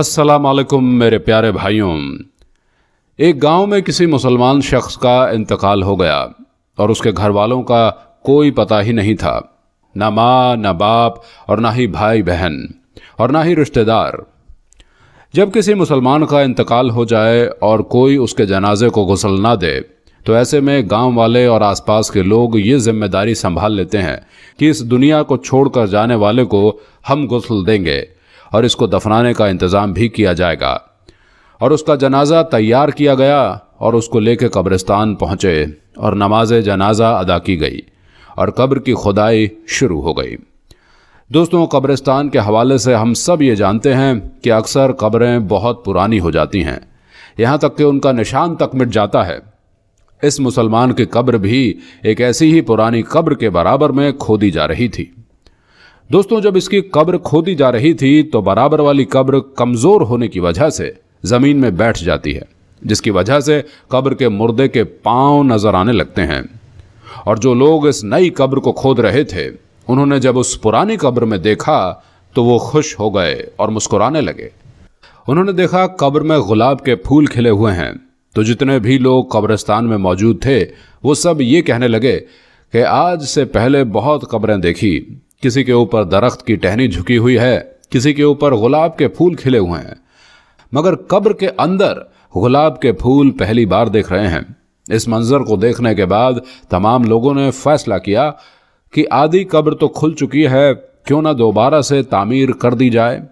अस्सलाम वालेकुम मेरे प्यारे भाइयों एक गांव में किसी मुसलमान शख्स का इंतकाल हो गया और उसके घर वालों का कोई पता ही नहीं था ना माँ ना बाप और ना ही भाई बहन और ना ही रिश्तेदार जब किसी मुसलमान का इंतकाल हो जाए और कोई उसके जनाजे को गुसल ना दे तो ऐसे में गांव वाले और आसपास के लोग ये जिम्मेदारी संभाल लेते हैं कि इस दुनिया को छोड़कर जाने वाले को हम गुसल देंगे और इसको दफनाने का इंतज़ाम भी किया जाएगा और उसका जनाजा तैयार किया गया और उसको लेके कब्रिस्तान पहुँचे और नमाज जनाजा अदा की गई और कब्र की खुदाई शुरू हो गई दोस्तों कब्रिस्तान के हवाले से हम सब ये जानते हैं कि अक्सर कब्रें बहुत पुरानी हो जाती हैं यहाँ तक कि उनका निशान तक मिट जाता है इस मुसलमान की कब्र भी एक ऐसी ही पुरानी कब्र के बराबर में खोदी जा रही थी दोस्तों जब इसकी कब्र खोदी जा रही थी तो बराबर वाली कब्र कमजोर होने की वजह से जमीन में बैठ जाती है जिसकी वजह से कब्र के मुर्दे के पांव नजर आने लगते हैं और जो लोग इस नई कब्र को खोद रहे थे उन्होंने जब उस पुरानी कब्र में देखा तो वो खुश हो गए और मुस्कुराने लगे उन्होंने देखा कब्र में गुलाब के फूल खिले हुए हैं तो जितने भी लोग कब्रिस्तान में मौजूद थे वो सब ये कहने लगे कि आज से पहले बहुत कब्रें देखी किसी के ऊपर दरख्त की टहनी झुकी हुई है किसी के ऊपर गुलाब के फूल खिले हुए हैं मगर कब्र के अंदर गुलाब के फूल पहली बार देख रहे हैं इस मंजर को देखने के बाद तमाम लोगों ने फैसला किया कि आधी कब्र तो खुल चुकी है क्यों ना दोबारा से तामीर कर दी जाए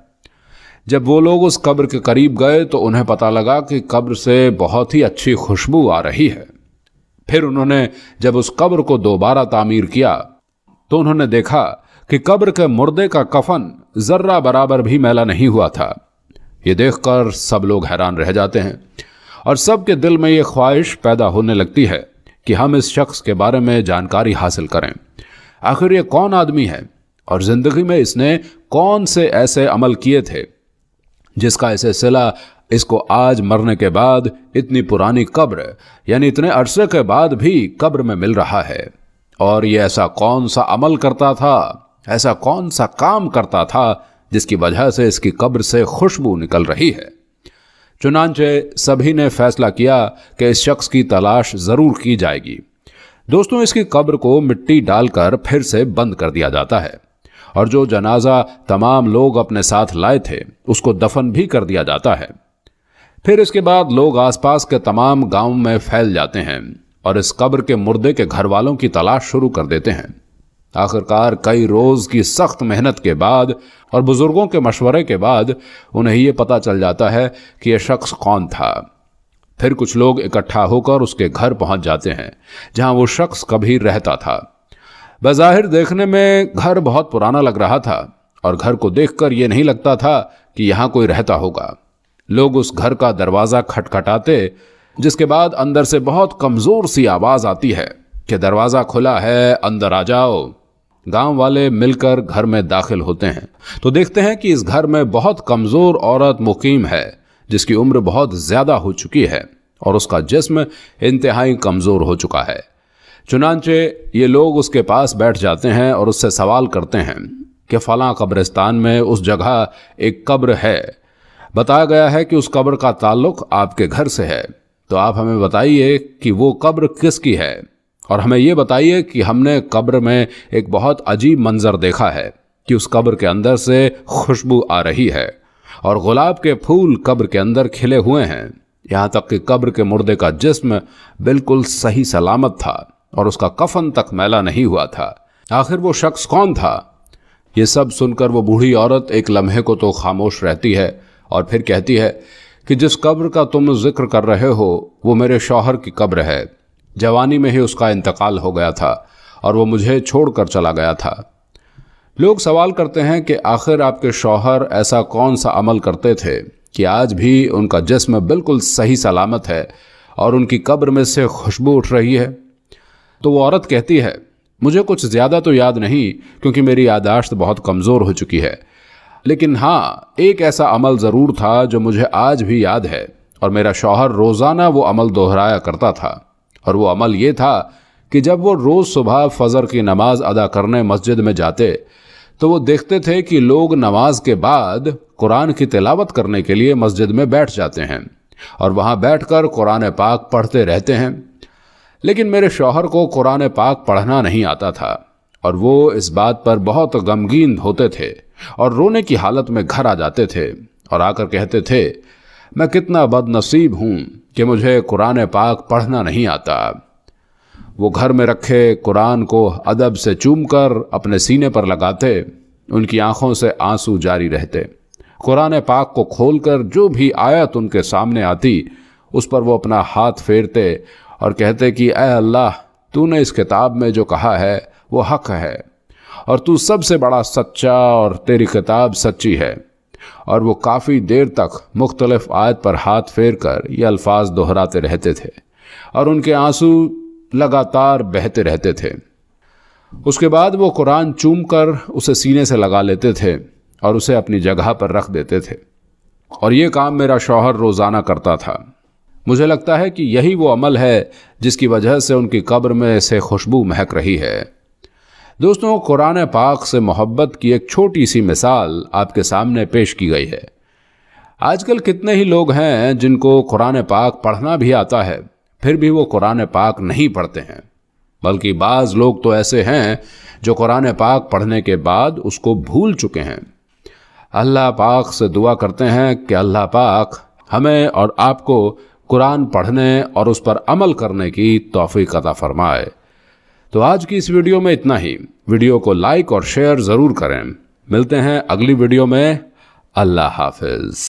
जब वो लोग उस कब्र के करीब गए तो उन्हें पता लगा कि कब्र से बहुत ही अच्छी खुशबू आ रही है फिर उन्होंने जब उस कब्र को दोबारा तामीर किया तो उन्होंने देखा कि कब्र के मुर्दे का कफन जर्रा बराबर भी मैला नहीं हुआ था यह देखकर सब लोग हैरान रह जाते हैं और सबके दिल में यह ख्वाहिश पैदा होने लगती है कि हम इस शख्स के बारे में जानकारी हासिल करें आखिर यह कौन आदमी है और ज़िंदगी में इसने कौन से ऐसे अमल किए थे जिसका ऐसे सिला इसको आज मरने के बाद इतनी पुरानी कब्र यानी इतने अरसे के बाद भी कब्र में मिल रहा है और ये ऐसा कौन सा अमल करता था ऐसा कौन सा काम करता था जिसकी वजह से इसकी कब्र से खुशबू निकल रही है चुनानचे सभी ने फैसला किया कि इस शख्स की तलाश ज़रूर की जाएगी दोस्तों इसकी कब्र को मिट्टी डालकर फिर से बंद कर दिया जाता है और जो जनाजा तमाम लोग अपने साथ लाए थे उसको दफन भी कर दिया जाता है फिर इसके बाद लोग आसपास के तमाम गांव में फैल जाते हैं और इस कब्र के मुर्दे के घर वालों की तलाश शुरू कर देते हैं आखिरकार कई रोज की सख्त मेहनत के बाद और बुजुर्गों के मशवरे के बाद उन्हें ये पता चल जाता है कि यह शख्स कौन था फिर कुछ लोग इकट्ठा होकर उसके घर पहुंच जाते हैं जहां वो शख्स कभी रहता था बज़ाहिर देखने में घर बहुत पुराना लग रहा था और घर को देखकर यह नहीं लगता था कि यहाँ कोई रहता होगा लोग उस घर का दरवाज़ा खटखटाते जिसके बाद अंदर से बहुत कमज़ोर सी आवाज़ आती है कि दरवाज़ा खुला है अंदर आ जाओ गांव वाले मिलकर घर में दाखिल होते हैं तो देखते हैं कि इस घर में बहुत कमज़ोर औरत मुकीम है जिसकी उम्र बहुत ज़्यादा हो चुकी है और उसका जिस्म इंतहाई कमज़ोर हो चुका है चुनानचे ये लोग उसके पास बैठ जाते हैं और उससे सवाल करते हैं कि फ़लाँ कब्रिस्तान में उस जगह एक कब्र है बताया गया है कि उस कब्र का ताल्लुक आपके घर से है तो आप हमें बताइए कि वो कब्र किसकी है और हमें यह बताइए कि हमने कब्र में एक बहुत अजीब मंजर देखा है कि उस कब्र के अंदर से खुशबू आ रही है और गुलाब के फूल कब्र के अंदर खिले हुए हैं यहाँ तक कि कब्र के मुर्दे का जिस्म बिल्कुल सही सलामत था और उसका कफन तक मैला नहीं हुआ था आखिर वो शख्स कौन था ये सब सुनकर वो बूढ़ी औरत एक लम्हे को तो खामोश रहती है और फिर कहती है कि जिस कब्र का तुम जिक्र कर रहे हो वो मेरे शौहर की कब्र है जवानी में ही उसका इंतकाल हो गया था और वो मुझे छोड़कर चला गया था लोग सवाल करते हैं कि आखिर आपके शौहर ऐसा कौन सा अमल करते थे कि आज भी उनका जिसम बिल्कुल सही सलामत है और उनकी कब्र में से खुशबू उठ रही है तो वो औरत कहती है मुझे कुछ ज़्यादा तो याद नहीं क्योंकि मेरी यादाश्त बहुत कमज़ोर हो चुकी है लेकिन हाँ एक ऐसा अमल ज़रूर था जो मुझे आज भी याद है और मेरा शौहर रोज़ाना वो अमल दोहराया करता था और वो अमल ये था कि जब वो रोज़ सुबह फजर की नमाज अदा करने मस्जिद में जाते तो वो देखते थे कि लोग नमाज के बाद कुरान की तिलावत करने के लिए मस्जिद में बैठ जाते हैं और वहाँ बैठ कर कुरान पाक पढ़ते रहते हैं लेकिन मेरे शौहर को कुरान पाक पढ़ना नहीं आता था और वो इस बात पर बहुत गमगीन होते थे और रोने की हालत में घर आ जाते थे और आकर कहते थे मैं कितना बदनसीब हूँ कि मुझे कुरान पाक पढ़ना नहीं आता वो घर में रखे कुरान को अदब से चूम कर अपने सीने पर लगाते उनकी आंखों से आंसू जारी रहते कुरान पाक को खोलकर जो भी आयत उनके सामने आती उस पर वो अपना हाथ फेरते और कहते कि अः अल्लाह तूने इस किताब में जो कहा है वो हक है और तू सबसे बड़ा सच्चा और तेरी किताब सच्ची है और वो काफ़ी देर तक मुख्तलफ आयत पर हाथ फेर कर ये अल्फाज दोहराते रहते थे और उनके आंसू लगातार बहते रहते थे उसके बाद वो कुरान चूम कर उसे सीने से लगा लेते थे और उसे अपनी जगह पर रख देते थे और ये काम मेरा शौहर रोज़ाना करता था मुझे लगता है कि यही वो अमल है जिसकी वजह से उनकी कब्र में से खुशबू महक रही है दोस्तों कुरान पाक से मोहब्बत की एक छोटी सी मिसाल आपके सामने पेश की गई है आजकल कितने ही लोग हैं जिनको कुरान पाक पढ़ना भी आता है फिर भी वो कुरान पाक नहीं पढ़ते हैं बल्कि बाज़ लोग तो ऐसे हैं जो कुरान पाक पढ़ने के बाद उसको भूल चुके हैं अल्लाह पाक से दुआ करते हैं कि अल्लाह पाक हमें और आपको कुरान पढ़ने और उस पर अमल करने की तोफ़ी कदा फरमाए तो आज की इस वीडियो में इतना ही वीडियो को लाइक और शेयर ज़रूर करें मिलते हैं अगली वीडियो में अल्लाह हाफिज